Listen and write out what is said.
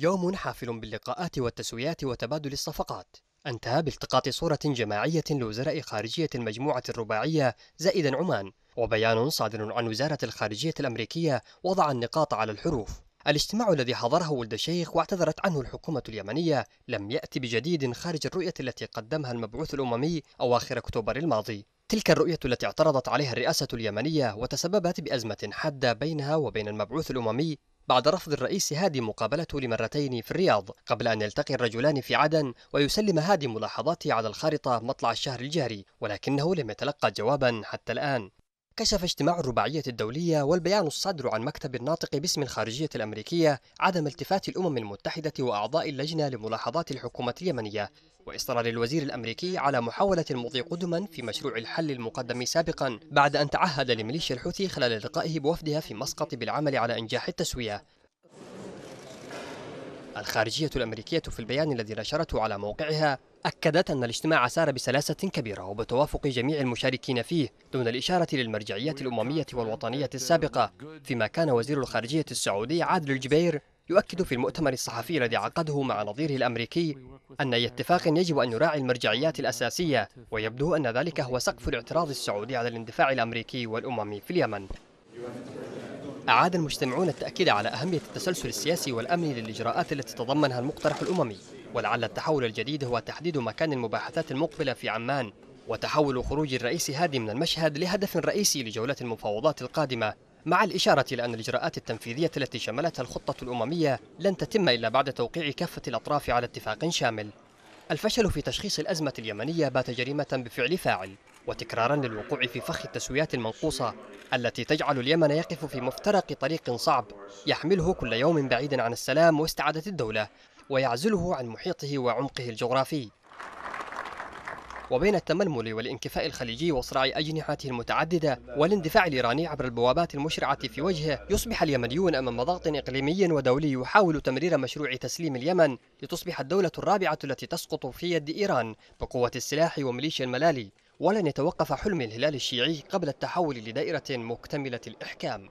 يوم حافل باللقاءات والتسويات وتبادل الصفقات انتهى بالتقاط صورة جماعية لوزراء خارجية المجموعة الرباعية زائدا عمان وبيان صادر عن وزارة الخارجية الأمريكية وضع النقاط على الحروف الاجتماع الذي حضره ولد الشيخ واعتذرت عنه الحكومة اليمنية لم يأتي بجديد خارج الرؤية التي قدمها المبعوث الأممي أواخر أكتوبر الماضي تلك الرؤية التي اعترضت عليها الرئاسة اليمنية وتسببت بأزمة حادة بينها وبين المبعوث الأممي بعد رفض الرئيس هادي مقابلته لمرتين في الرياض قبل أن يلتقي الرجلان في عدن ويسلم هادي ملاحظاته على الخارطة مطلع الشهر الجاري ولكنه لم يتلقى جوابا حتى الآن كشف اجتماع الرباعية الدولية والبيان الصادر عن مكتب الناطق باسم الخارجية الأمريكية عدم التفات الأمم المتحدة وأعضاء اللجنة لملاحظات الحكومة اليمنية وإصرار الوزير الأمريكي على محاولة المضي قدما في مشروع الحل المقدم سابقا بعد أن تعهد لميليشيا الحوثي خلال لقائه بوفدها في مسقط بالعمل على إنجاح التسوية الخارجية الأمريكية في البيان الذي نشرته على موقعها أكدت أن الاجتماع سار بسلاسة كبيرة وبتوافق جميع المشاركين فيه دون الإشارة للمرجعيات الأممية والوطنية السابقة فيما كان وزير الخارجية السعودي عادل الجبير يؤكد في المؤتمر الصحفي الذي عقده مع نظيره الأمريكي أن أي اتفاق يجب أن يراعي المرجعيات الأساسية ويبدو أن ذلك هو سقف الاعتراض السعودي على الاندفاع الأمريكي والأممي في اليمن أعاد المجتمعون التأكيد على أهمية التسلسل السياسي والأمني للإجراءات التي تضمنها المقترح الأممي ولعل التحول الجديد هو تحديد مكان المباحثات المقبلة في عمان وتحول خروج الرئيس هادي من المشهد لهدف رئيسي لجولة المفاوضات القادمة مع الإشارة إلى أن الإجراءات التنفيذية التي شملتها الخطة الأممية لن تتم إلا بعد توقيع كافة الأطراف على اتفاق شامل الفشل في تشخيص الأزمة اليمنية بات جريمة بفعل فاعل وتكرارا للوقوع في فخ التسويات المنقوصة التي تجعل اليمن يقف في مفترق طريق صعب يحمله كل يوم بعيدا عن السلام واستعادة الدولة ويعزله عن محيطه وعمقه الجغرافي وبين التململ والانكفاء الخليجي وصراع أجنحته المتعددة والاندفاع الإيراني عبر البوابات المشرعة في وجهه يصبح اليمنيون أمام ضغط إقليمي ودولي يحاول تمرير مشروع تسليم اليمن لتصبح الدولة الرابعة التي تسقط في يد إيران بقوة السلاح وميليشيا الملالي ولن يتوقف حلم الهلال الشيعي قبل التحول لدائرة مكتملة الإحكام